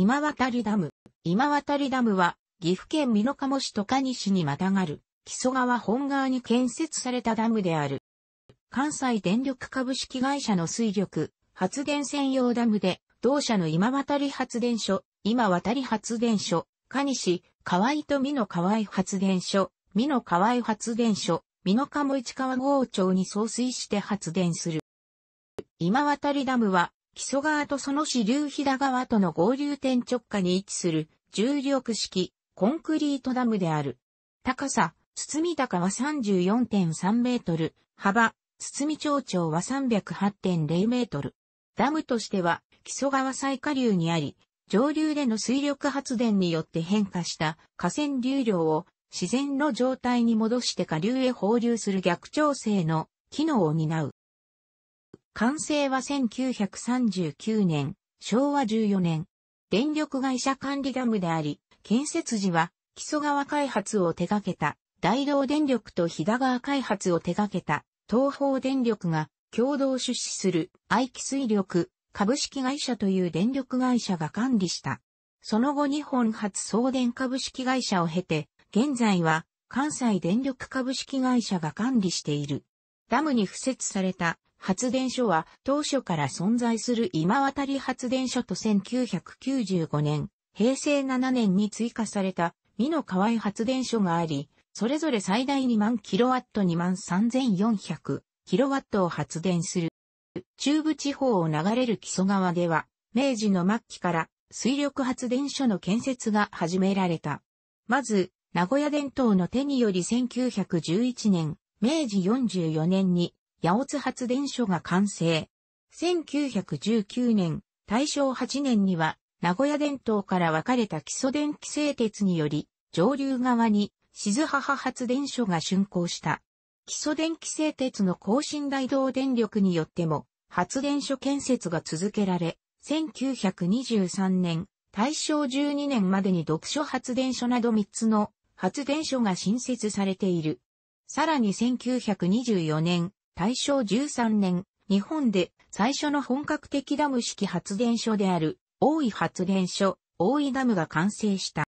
今渡りダム。今渡りダムは、岐阜県美濃加茂市と蟹市にまたがる、木曽川本川に建設されたダムである。関西電力株式会社の水力、発電専用ダムで、同社の今渡り発電所、今渡り発電所、蟹市、河合と美濃河合発電所、美濃河合発電所、美濃加茂市川郷町に送水して発電する。今渡りダムは、木曽川とその支流飛騨川との合流点直下に位置する重力式コンクリートダムである。高さ、堤高は34.3メートル、幅、堤町長は308.0メートル。ダムとしては木曽川最下流にあり、上流での水力発電によって変化した河川流量を自然の状態に戻して下流へ放流する逆調整の機能を担う。完成は1939年、昭和14年、電力会社管理ダムであり、建設時は木曽川開発を手掛けた大同電力と日田川開発を手掛けた東方電力が共同出資する愛機水力株式会社という電力会社が管理した。その後日本発送電株式会社を経て、現在は関西電力株式会社が管理している。ダムに付設された発電所は当初から存在する今渡り発電所と1995年、平成7年に追加された美の河合発電所があり、それぞれ最大2万キロワット2万3400キロワットを発電する。中部地方を流れる木曽川では、明治の末期から水力発電所の建設が始められた。まず、名古屋伝統の手により1911年、明治44年に八尾津発電所が完成。1919年、大正8年には、名古屋電灯から分かれた基礎電気製鉄により、上流側に、静母発電所が竣工した。基礎電気製鉄の更新大道電力によっても、発電所建設が続けられ、1923年、大正12年までに読書発電所など3つの発電所が新設されている。さらに1924年、大正13年、日本で最初の本格的ダム式発電所である、大井発電所、大井ダムが完成した。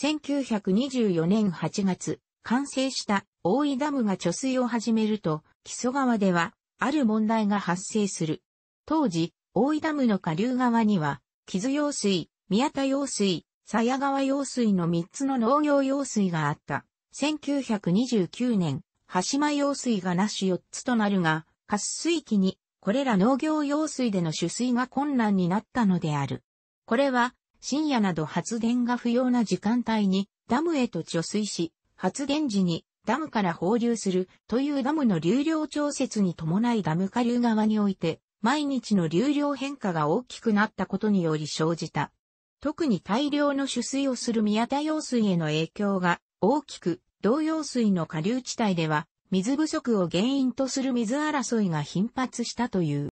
1924年8月、完成した大井ダムが貯水を始めると、木曽川では、ある問題が発生する。当時、大井ダムの下流側には、木津用水、宮田用水、鞘川用水の3つの農業用水があった。1929年、羽島用水がなし4つとなるが、滑水期に、これら農業用水での取水が困難になったのである。これは、深夜など発電が不要な時間帯にダムへと貯水し、発電時にダムから放流するというダムの流量調節に伴いダム下流側において、毎日の流量変化が大きくなったことにより生じた。特に大量の取水をする宮田用水への影響が大きく、同様水の下流地帯では、水不足を原因とする水争いが頻発したという。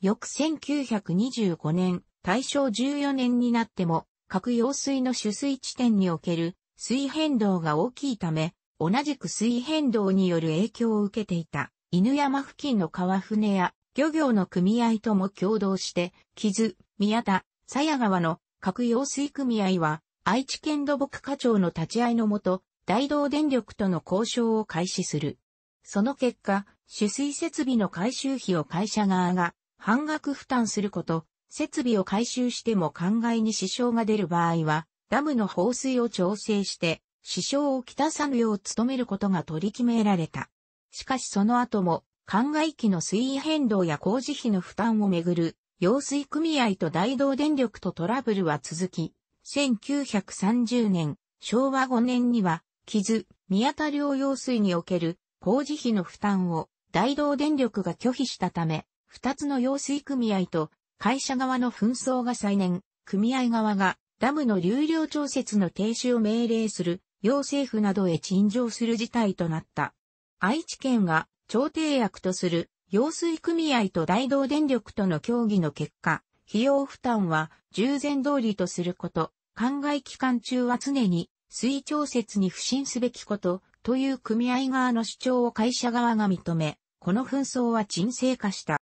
翌1925年、大正14年になっても、各用水の取水地点における水変動が大きいため、同じく水変動による影響を受けていた犬山付近の川船や漁業の組合とも共同して、木津、宮田、鞘川の各用水組合は愛知県土木課長の立ち会いのもと、大同電力との交渉を開始する。その結果、取水設備の回収費を会社側が半額負担すること、設備を回収しても灌漑に支障が出る場合は、ダムの放水を調整して、支障をきたさぬよう努めることが取り決められた。しかしその後も、灌漑機の水位変動や工事費の負担をめぐる、用水組合と大同電力とトラブルは続き、1930年、昭和5年には、傷、宮田療養水における工事費の負担を大道電力が拒否したため、二つの用水組合と会社側の紛争が再燃、組合側がダムの流量調節の停止を命令する、要政府などへ陳情する事態となった。愛知県が調停役とする用水組合と大道電力との協議の結果、費用負担は従前通りとすること、灌漑期間中は常に水調節に不信すべきこと、という組合側の主張を会社側が認め、この紛争は沈静化した。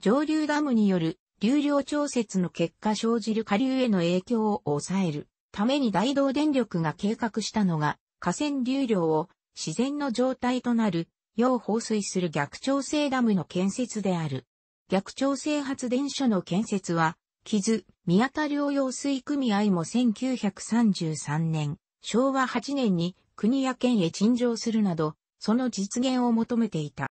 上流ダムによる流量調節の結果生じる下流への影響を抑えるために大道電力が計画したのが河川流量を自然の状態となる要放水する逆調整ダムの建設である。逆調整発電所の建設は、木津、宮田両用水組合も1933年、昭和8年に国や県へ陳情するなど、その実現を求めていた。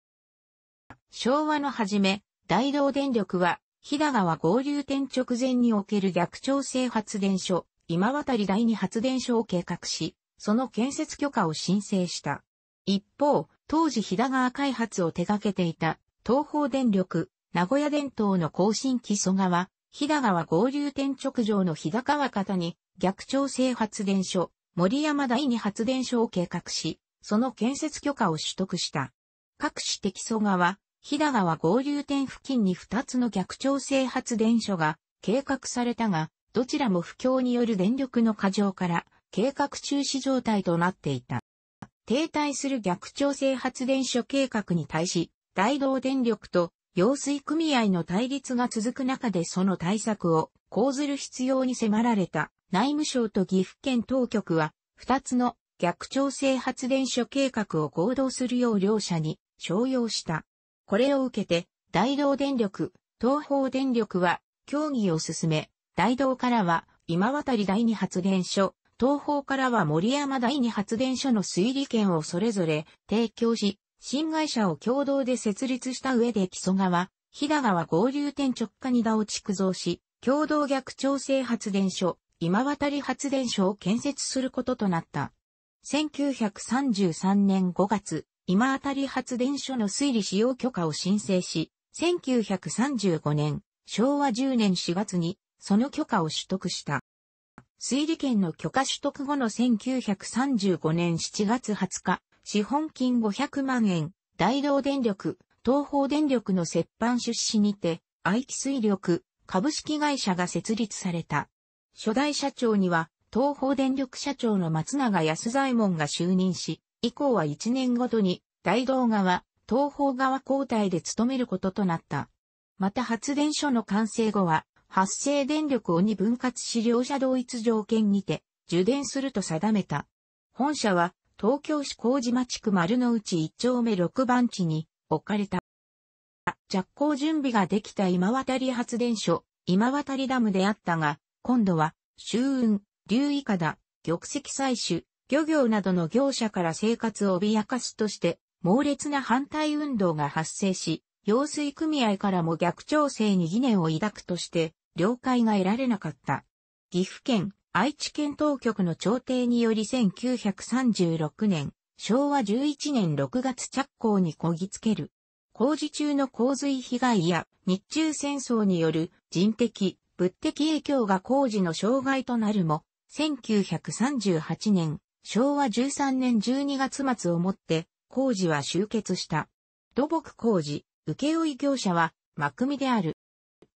昭和の初め、大道電力は、日田川合流点直前における逆調整発電所、今渡り第二発電所を計画し、その建設許可を申請した。一方、当時日田川開発を手掛けていた東方電力、名古屋伝統の更新基礎川、日田川合流点直上の日田川方に逆調整発電所、森山第二発電所を計画し、その建設許可を取得した。各市的礎川、日田川合流点付近に2つの逆調整発電所が計画されたが、どちらも不況による電力の過剰から計画中止状態となっていた。停滞する逆調整発電所計画に対し、大道電力と用水組合の対立が続く中でその対策を講ずる必要に迫られた内務省と岐阜県当局は、二つの逆調整発電所計画を合同するよう両者に商用した。これを受けて、大道電力、東方電力は協議を進め、大道からは今渡り第二発電所、東方からは森山第二発電所の推理権をそれぞれ提供し、新会社を共同で設立した上で木曽川、飛騨川合流点直下に田を築造し、共同逆調整発電所、今渡り発電所を建設することとなった。1933年5月、今渡り発電所の推理使用許可を申請し、1935年、昭和10年4月に、その許可を取得した。推理権の許可取得後の1935年7月20日、資本金500万円、大同電力、東方電力の折半出資にて、愛機水力、株式会社が設立された。初代社長には、東方電力社長の松永安左衛門が就任し、以降は1年ごとに、大道側、東方側交代で務めることとなった。また発電所の完成後は、発生電力を2分割し両者同一条件にて、受電すると定めた。本社は、東京市麹町区丸の内1丁目6番地に置かれた。着工準備ができた今渡り発電所、今渡りダムであったが、今度は、周運、流以下だ、玉石採取、漁業などの業者から生活を脅かすとして、猛烈な反対運動が発生し、用水組合からも逆調整に疑念を抱くとして、了解が得られなかった。岐阜県愛知県当局の調停により1936年、昭和11年6月着工にこぎつける。工事中の洪水被害や日中戦争による人的、物的影響が工事の障害となるも、1938年、昭和13年12月末をもって工事は終結した。土木工事、請負業者は、マクミである。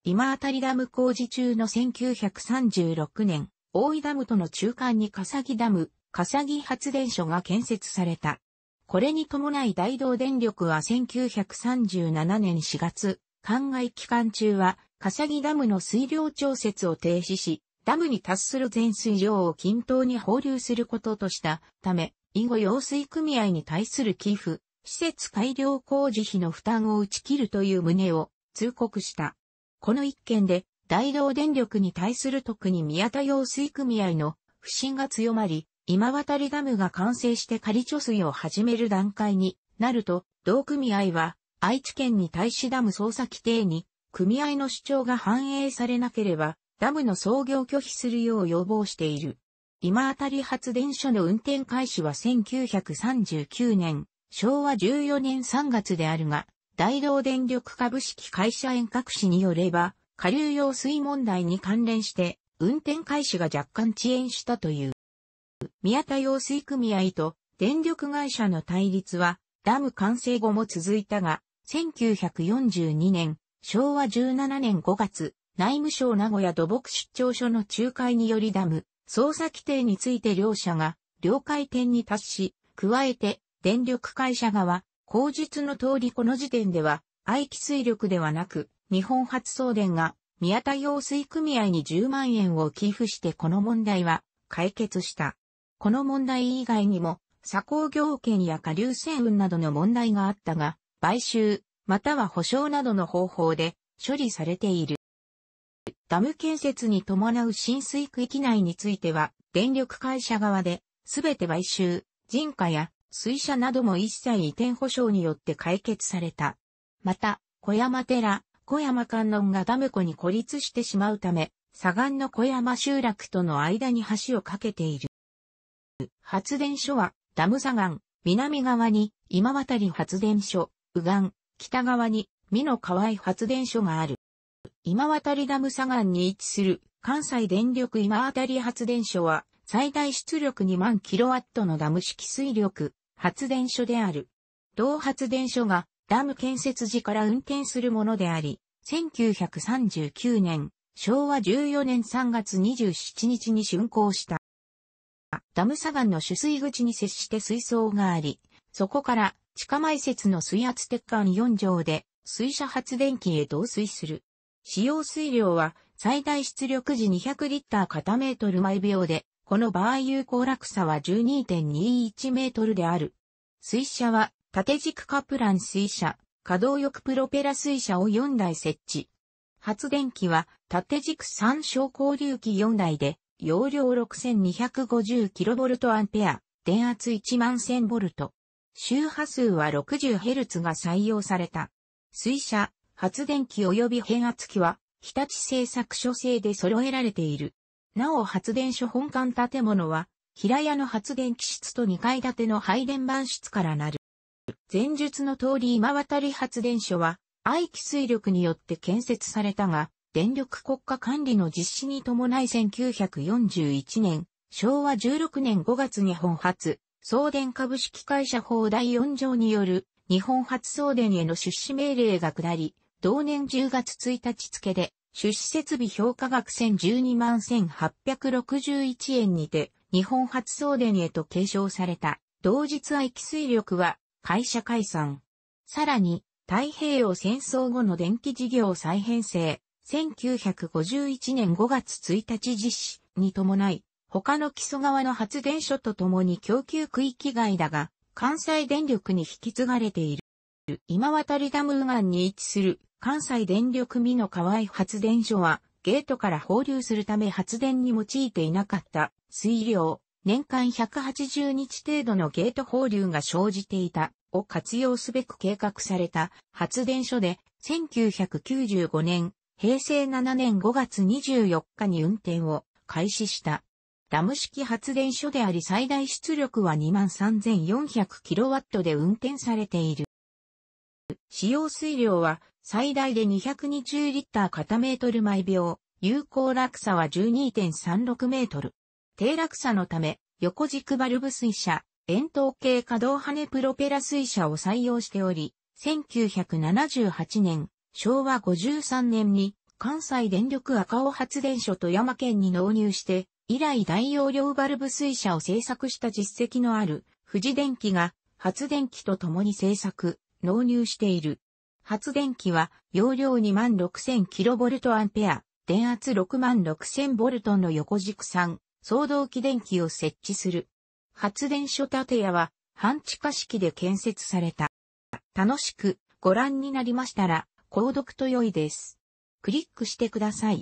今当たりダム工事中の1936年、大井ダムとの中間に笠木ダム、笠木発電所が建設された。これに伴い大道電力は1937年4月、灌漑期間中は、笠木ダムの水量調節を停止し、ダムに達する全水量を均等に放流することとしたため、以後用水組合に対する寄付、施設改良工事費の負担を打ち切るという旨を通告した。この一件で大道電力に対する特に宮田用水組合の不信が強まり、今渡りダムが完成して仮貯水を始める段階になると、同組合は愛知県に対しダム捜査規定に組合の主張が反映されなければダムの操業拒否するよう要望している。今渡たり発電所の運転開始は1939年、昭和14年3月であるが、大道電力株式会社遠隔市によれば、下流用水問題に関連して、運転開始が若干遅延したという。宮田用水組合と電力会社の対立は、ダム完成後も続いたが、1942年、昭和17年5月、内務省名古屋土木出張所の仲介によりダム、操作規定について両社が、了解点に達し、加えて、電力会社側、口実の通りこの時点では、愛気水力ではなく、日本発送電が宮田用水組合に10万円を寄付してこの問題は解決した。この問題以外にも、砂工業権や下流船運などの問題があったが、買収、または保証などの方法で処理されている。ダム建設に伴う浸水区域内については、電力会社側で、すべて買収、人家や水車なども一切移転保証によって解決された。また、小山寺、小山観音がダム湖に孤立してしまうため、左岸の小山集落との間に橋を架けている。発電所は、ダム左岸、南側に今渡り発電所、右岸、北側に美の河合発電所がある。今渡りダム左岸に位置する関西電力今渡り発電所は、最大出力2万キロワットのダム式水力発電所である。同発電所がダム建設時から運転するものであり、1939年、昭和14年3月27日に竣工した。ダム砂岩の取水口に接して水槽があり、そこから地下埋設の水圧鉄管4畳で水車発電機へ導水する。使用水量は最大出力時200リッター片メートル毎秒で、この場合有効落差は12.21メートルである。水車は縦軸カプラン水車、可動翼プロペラ水車を4台設置。発電機は縦軸3小交流機4台で、容量 6250kV 電圧1万 1000V。周波数は 60Hz が採用された。水車、発電機及び変圧機は、日立製作所製で揃えられている。なお発電所本館建物は、平屋の発電機室と2階建ての配電板室からなる。前述の通り今渡り発電所は、愛気水力によって建設されたが、電力国家管理の実施に伴い1941年、昭和16年5月に本発、送電株式会社法第4条による日本初送電への出資命令が下り、同年10月1日付で出資設備評価額1012万1861円にて日本初送電へと継承された。同日愛気水力は会社解散。さらに、太平洋戦争後の電気事業再編成、1951年5月1日実施に伴い、他の基礎側の発電所と共に供給区域外だが、関西電力に引き継がれている。今渡りダム右岸に位置する関西電力美の河合発電所は、ゲートから放流するため発電に用いていなかった水量、年間180日程度のゲート放流が生じていた、を活用すべく計画された発電所で、1995年、平成7年5月24日に運転を開始した。ダム式発電所であり最大出力は 23,400kW で運転されている。使用水量は最大で220リッター片メートル毎秒、有効落差は12.36メートル。低落差のため、横軸バルブ水車、円筒形可動羽プロペラ水車を採用しており、1978年、昭和53年に関西電力赤尾発電所富山県に納入して、以来大容量バルブ水車を製作した実績のある富士電機が発電機と共に製作、納入している。発電機は容量 26,000kV 電圧 66,000V の横軸3、総動機電気を設置する。発電所建屋は半地下式で建設された。楽しくご覧になりましたら、購読と良いです。クリックしてください。